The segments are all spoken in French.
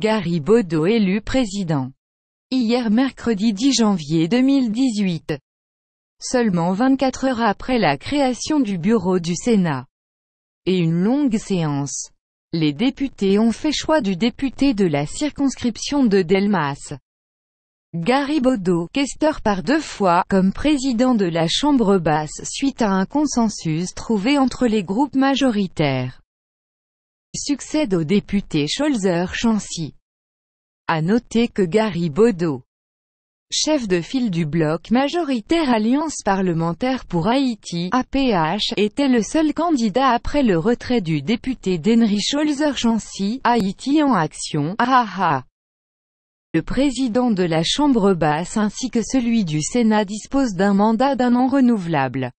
Gary Baudot élu président. Hier mercredi 10 janvier 2018. Seulement 24 heures après la création du bureau du Sénat. Et une longue séance. Les députés ont fait choix du député de la circonscription de Delmas. Gary Baudot, questeur par deux fois, comme président de la Chambre basse suite à un consensus trouvé entre les groupes majoritaires succède au député Scholzer Chancy. À noter que Gary Baudot, chef de file du bloc majoritaire Alliance parlementaire pour Haïti, APH, était le seul candidat après le retrait du député d'Henry Scholzer-Chancy, Haïti en action, Le président de la Chambre basse ainsi que celui du Sénat disposent d'un mandat d'un an renouvelable.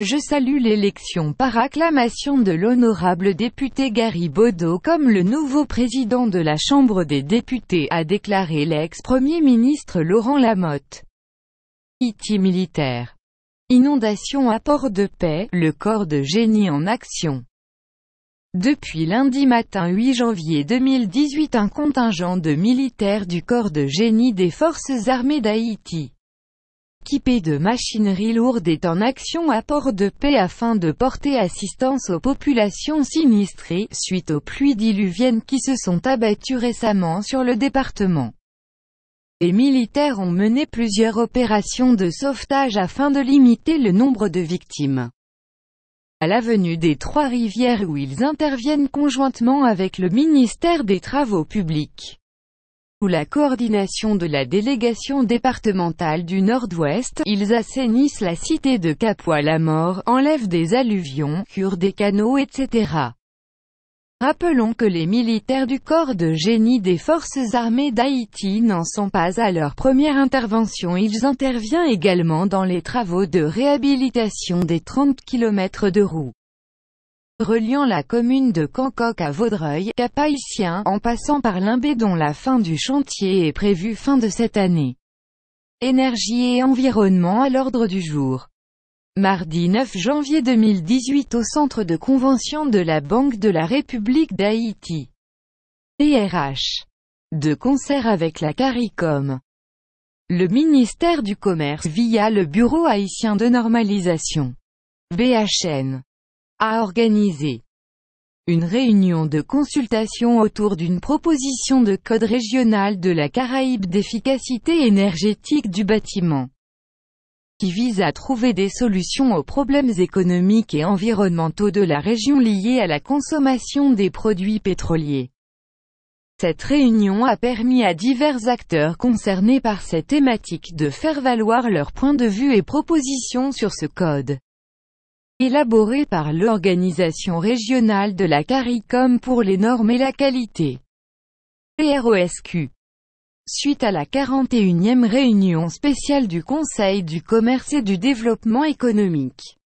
Je salue l'élection par acclamation de l'honorable député Gary Baudot comme le nouveau président de la Chambre des députés a déclaré l'ex-premier ministre Laurent Lamotte. Iti militaire. Inondation à Port-de-Paix, le corps de génie en action. Depuis lundi matin 8 janvier 2018 un contingent de militaires du corps de génie des forces armées d'Haïti équipée de machinerie lourde est en action à Port-de-Paix afin de porter assistance aux populations sinistrées, suite aux pluies diluviennes qui se sont abattues récemment sur le département. Les militaires ont mené plusieurs opérations de sauvetage afin de limiter le nombre de victimes. À l'avenue des Trois-Rivières où ils interviennent conjointement avec le ministère des Travaux Publics sous la coordination de la délégation départementale du Nord-Ouest, ils assainissent la cité de Capois-la-Mort, enlèvent des alluvions, curent des canaux etc. Rappelons que les militaires du corps de génie des forces armées d'Haïti n'en sont pas à leur première intervention. Ils interviennent également dans les travaux de réhabilitation des 30 km de roue reliant la commune de Cancoc à Vaudreuil, Cap-Haïtien, en passant par Limbé dont la fin du chantier est prévue fin de cette année. Énergie et environnement à l'ordre du jour. Mardi 9 janvier 2018 au centre de convention de la Banque de la République d'Haïti. TRH. De concert avec la CARICOM. Le ministère du Commerce via le Bureau haïtien de normalisation. BHN a organisé une réunion de consultation autour d'une proposition de code régional de la Caraïbe d'efficacité énergétique du bâtiment, qui vise à trouver des solutions aux problèmes économiques et environnementaux de la région liés à la consommation des produits pétroliers. Cette réunion a permis à divers acteurs concernés par cette thématique de faire valoir leurs points de vue et propositions sur ce code élaboré par l'Organisation régionale de la CARICOM pour les normes et la qualité. PROSQ. Suite à la 41e réunion spéciale du Conseil du commerce et du développement économique,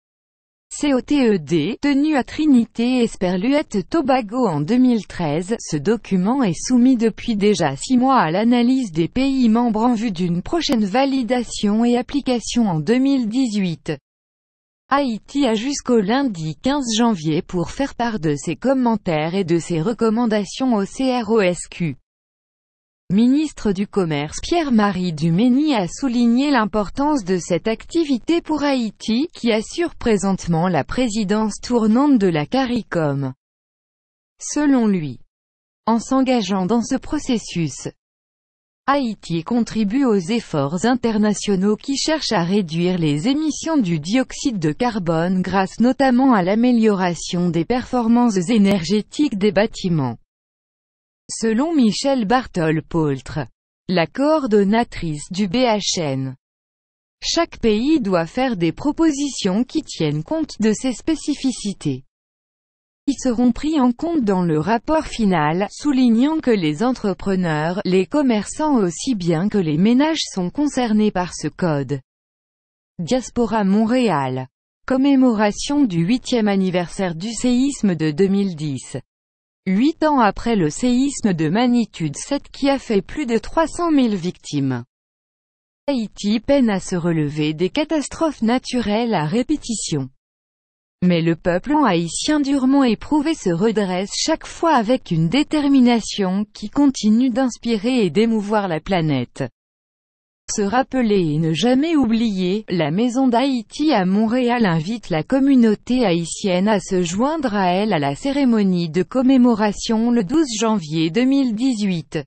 COTED, tenue à Trinité et Tobago en 2013, ce document est soumis depuis déjà six mois à l'analyse des pays membres en vue d'une prochaine validation et application en 2018. Haïti a jusqu'au lundi 15 janvier pour faire part de ses commentaires et de ses recommandations au CROSQ. Ministre du Commerce Pierre-Marie Duméni a souligné l'importance de cette activité pour Haïti, qui assure présentement la présidence tournante de la CARICOM. Selon lui, en s'engageant dans ce processus, Haïti contribue aux efforts internationaux qui cherchent à réduire les émissions du dioxyde de carbone grâce notamment à l'amélioration des performances énergétiques des bâtiments. Selon Michel Bartol-Poltre, la coordonnatrice du BHN, chaque pays doit faire des propositions qui tiennent compte de ses spécificités. Ils seront pris en compte dans le rapport final, soulignant que les entrepreneurs, les commerçants aussi bien que les ménages sont concernés par ce code. Diaspora Montréal. Commémoration du 8e anniversaire du séisme de 2010. Huit ans après le séisme de magnitude 7 qui a fait plus de 300 000 victimes. Haïti peine à se relever des catastrophes naturelles à répétition. Mais le peuple haïtien durement éprouvé se redresse chaque fois avec une détermination qui continue d'inspirer et d'émouvoir la planète. Se rappeler et ne jamais oublier, la Maison d'Haïti à Montréal invite la communauté haïtienne à se joindre à elle à la cérémonie de commémoration le 12 janvier 2018.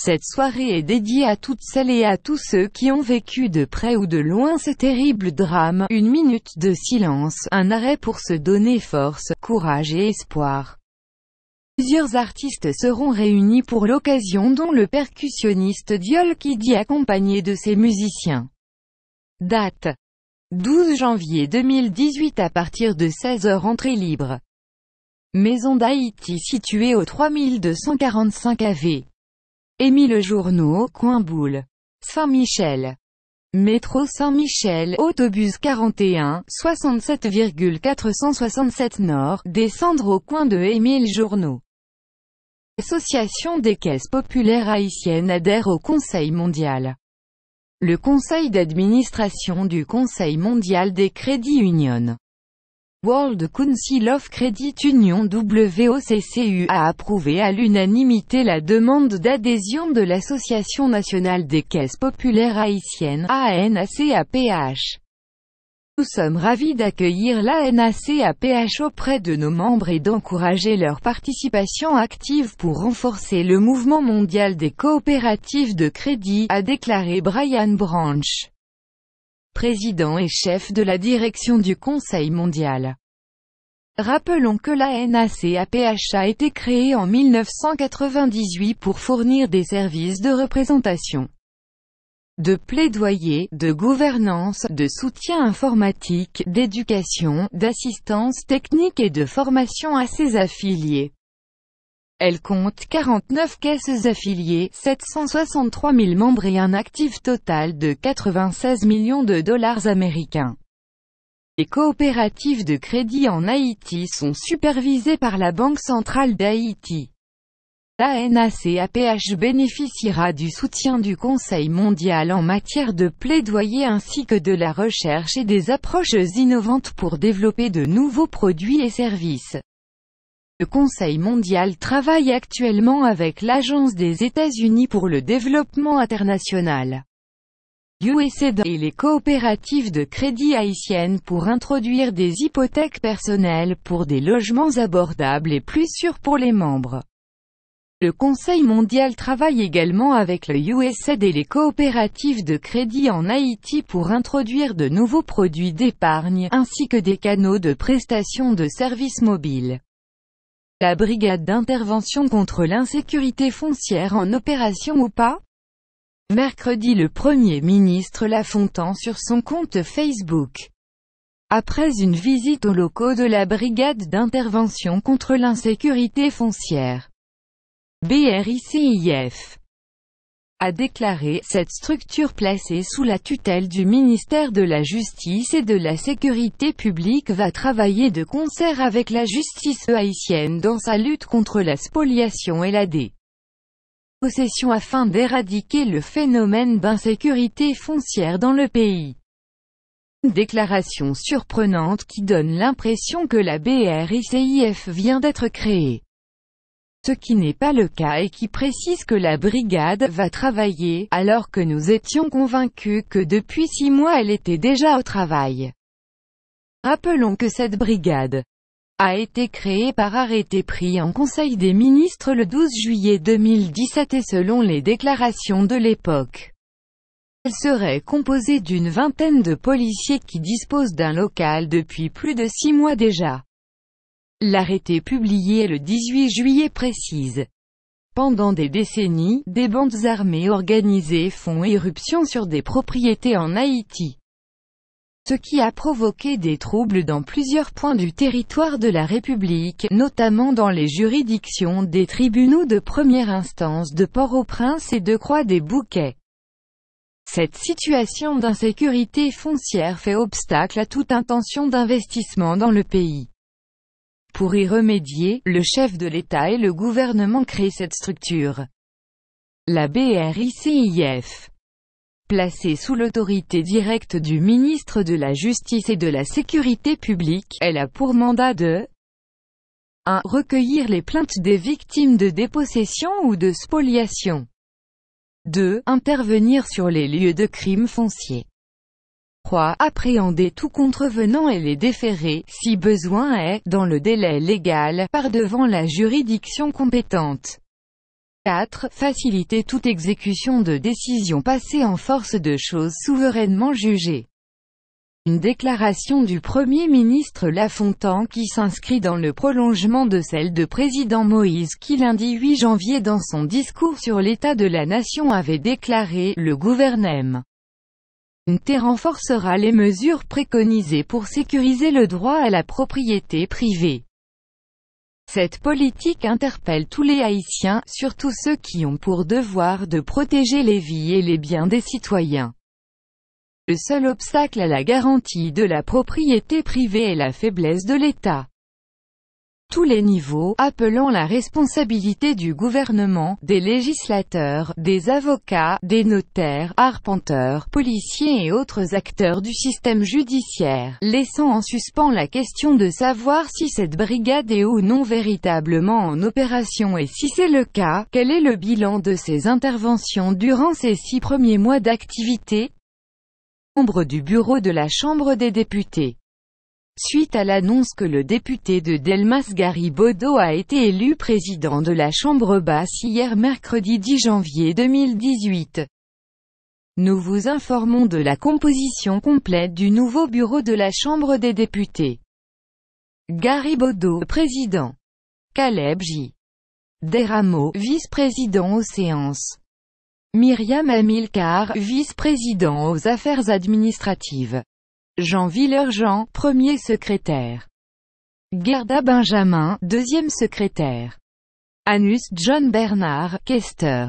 Cette soirée est dédiée à toutes celles et à tous ceux qui ont vécu de près ou de loin ce terrible drame. une minute de silence, un arrêt pour se donner force, courage et espoir. Plusieurs artistes seront réunis pour l'occasion dont le percussionniste Diol dit, accompagné de ses musiciens. Date 12 janvier 2018 à partir de 16h entrée libre. Maison d'Haïti située au 3245 AV. Émile Journaux, Boule. Saint-Michel. Métro Saint-Michel, autobus 41, 67,467 Nord, descendre au coin de Émile Journaux. Association des caisses populaires haïtiennes adhère au Conseil mondial. Le conseil d'administration du Conseil mondial des crédits Union. World Council of Credit Union WOCCU a approuvé à l'unanimité la demande d'adhésion de l'Association nationale des caisses populaires haïtiennes ANACAPH. Nous sommes ravis d'accueillir l'ANACAPH auprès de nos membres et d'encourager leur participation active pour renforcer le mouvement mondial des coopératives de crédit, a déclaré Brian Branch président et chef de la direction du Conseil mondial. Rappelons que la NACAPHA a été créée en 1998 pour fournir des services de représentation, de plaidoyer, de gouvernance, de soutien informatique, d'éducation, d'assistance technique et de formation à ses affiliés. Elle compte 49 caisses affiliées, 763 000 membres et un actif total de 96 millions de dollars américains. Les coopératives de crédit en Haïti sont supervisées par la Banque centrale d'Haïti. La NACAPH bénéficiera du soutien du Conseil mondial en matière de plaidoyer ainsi que de la recherche et des approches innovantes pour développer de nouveaux produits et services. Le Conseil mondial travaille actuellement avec l'Agence des États-Unis pour le développement international USAID et les coopératives de crédit haïtiennes pour introduire des hypothèques personnelles pour des logements abordables et plus sûrs pour les membres. Le Conseil mondial travaille également avec le USAID et les coopératives de crédit en Haïti pour introduire de nouveaux produits d'épargne, ainsi que des canaux de prestation de services mobiles. La brigade d'intervention contre l'insécurité foncière en opération ou pas Mercredi le Premier ministre Lafontan sur son compte Facebook. Après une visite aux locaux de la brigade d'intervention contre l'insécurité foncière, BRICIF, a déclaré cette structure placée sous la tutelle du ministère de la Justice et de la Sécurité publique va travailler de concert avec la justice haïtienne dans sa lutte contre la spoliation et la dé possession afin d'éradiquer le phénomène d'insécurité foncière dans le pays. Déclaration surprenante qui donne l'impression que la BRICIF vient d'être créée ce qui n'est pas le cas et qui précise que la brigade va travailler, alors que nous étions convaincus que depuis six mois elle était déjà au travail. Rappelons que cette brigade a été créée par arrêté pris en Conseil des ministres le 12 juillet 2017 et selon les déclarations de l'époque. Elle serait composée d'une vingtaine de policiers qui disposent d'un local depuis plus de six mois déjà. L'arrêté publié le 18 juillet précise pendant des décennies, des bandes armées organisées font éruption sur des propriétés en Haïti, ce qui a provoqué des troubles dans plusieurs points du territoire de la République, notamment dans les juridictions des tribunaux de première instance de Port-au-Prince et de Croix-des-Bouquets. Cette situation d'insécurité foncière fait obstacle à toute intention d'investissement dans le pays. Pour y remédier, le chef de l'État et le gouvernement créent cette structure. La BRICIF. Placée sous l'autorité directe du ministre de la Justice et de la Sécurité publique, elle a pour mandat de 1. Recueillir les plaintes des victimes de dépossession ou de spoliation. 2. Intervenir sur les lieux de crimes fonciers. 3. Appréhender tout contrevenant et les déférer, si besoin est, dans le délai légal, par devant la juridiction compétente. 4. Faciliter toute exécution de décisions passées en force de choses souverainement jugées. Une déclaration du Premier ministre Lafontan qui s'inscrit dans le prolongement de celle de président Moïse qui lundi 8 janvier dans son discours sur l'état de la nation avait déclaré « Le gouvernement renforcera les mesures préconisées pour sécuriser le droit à la propriété privée. Cette politique interpelle tous les Haïtiens, surtout ceux qui ont pour devoir de protéger les vies et les biens des citoyens. Le seul obstacle à la garantie de la propriété privée est la faiblesse de l'État tous les niveaux, appelant la responsabilité du gouvernement, des législateurs, des avocats, des notaires, arpenteurs, policiers et autres acteurs du système judiciaire, laissant en suspens la question de savoir si cette brigade est ou non véritablement en opération et si c'est le cas, quel est le bilan de ces interventions durant ces six premiers mois d'activité Nombre du bureau de la Chambre des députés suite à l'annonce que le député de Delmas Gary Bodo a été élu président de la Chambre basse hier mercredi 10 janvier 2018. Nous vous informons de la composition complète du nouveau bureau de la Chambre des députés. Gary Bodo, président. Caleb J. Deramo, vice-président aux séances. Myriam Amilcar, vice-président aux affaires administratives. Jean Jean, premier secrétaire. Gerda Benjamin, deuxième secrétaire. Anus John Bernard, Kester.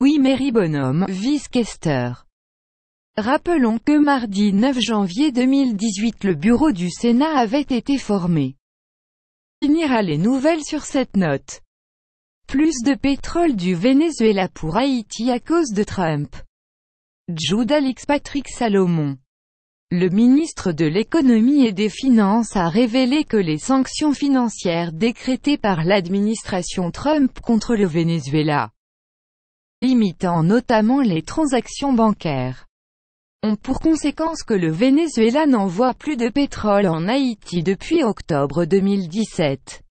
Oui Mary Bonhomme, vice Kester. Rappelons que mardi 9 janvier 2018 le bureau du Sénat avait été formé. Finira les nouvelles sur cette note. Plus de pétrole du Venezuela pour Haïti à cause de Trump. Jude Patrick Salomon le ministre de l'Économie et des Finances a révélé que les sanctions financières décrétées par l'administration Trump contre le Venezuela, limitant notamment les transactions bancaires, ont pour conséquence que le Venezuela n'envoie plus de pétrole en Haïti depuis octobre 2017.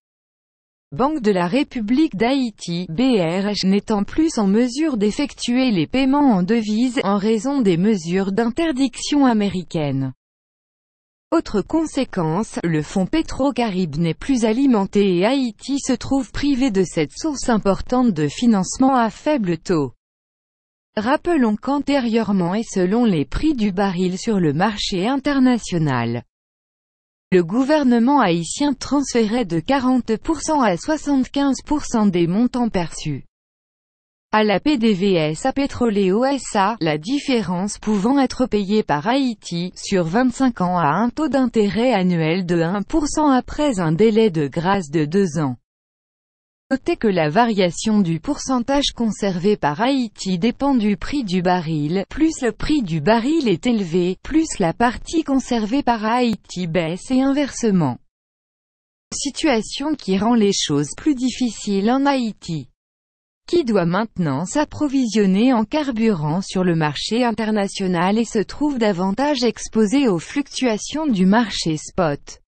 Banque de la République d'Haïti, BRH, n'étant plus en mesure d'effectuer les paiements en devises, en raison des mesures d'interdiction américaines. Autre conséquence, le fonds pétro caribe n'est plus alimenté et Haïti se trouve privé de cette source importante de financement à faible taux. Rappelons qu'antérieurement et selon les prix du baril sur le marché international, le gouvernement haïtien transférait de 40% à 75% des montants perçus à la PDVS à Petroleo SA, la différence pouvant être payée par Haïti, sur 25 ans à un taux d'intérêt annuel de 1% après un délai de grâce de 2 ans. Notez que la variation du pourcentage conservé par Haïti dépend du prix du baril, plus le prix du baril est élevé, plus la partie conservée par Haïti baisse et inversement. Situation qui rend les choses plus difficiles en Haïti qui doit maintenant s'approvisionner en carburant sur le marché international et se trouve davantage exposé aux fluctuations du marché spot.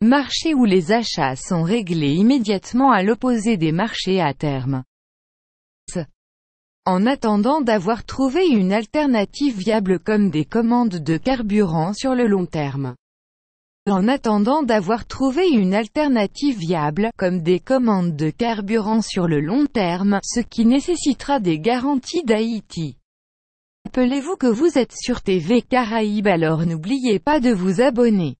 Marché où les achats sont réglés immédiatement à l'opposé des marchés à terme. En attendant d'avoir trouvé une alternative viable comme des commandes de carburant sur le long terme. En attendant d'avoir trouvé une alternative viable, comme des commandes de carburant sur le long terme, ce qui nécessitera des garanties d'Haïti. appelez vous que vous êtes sur TV Caraïbes alors n'oubliez pas de vous abonner.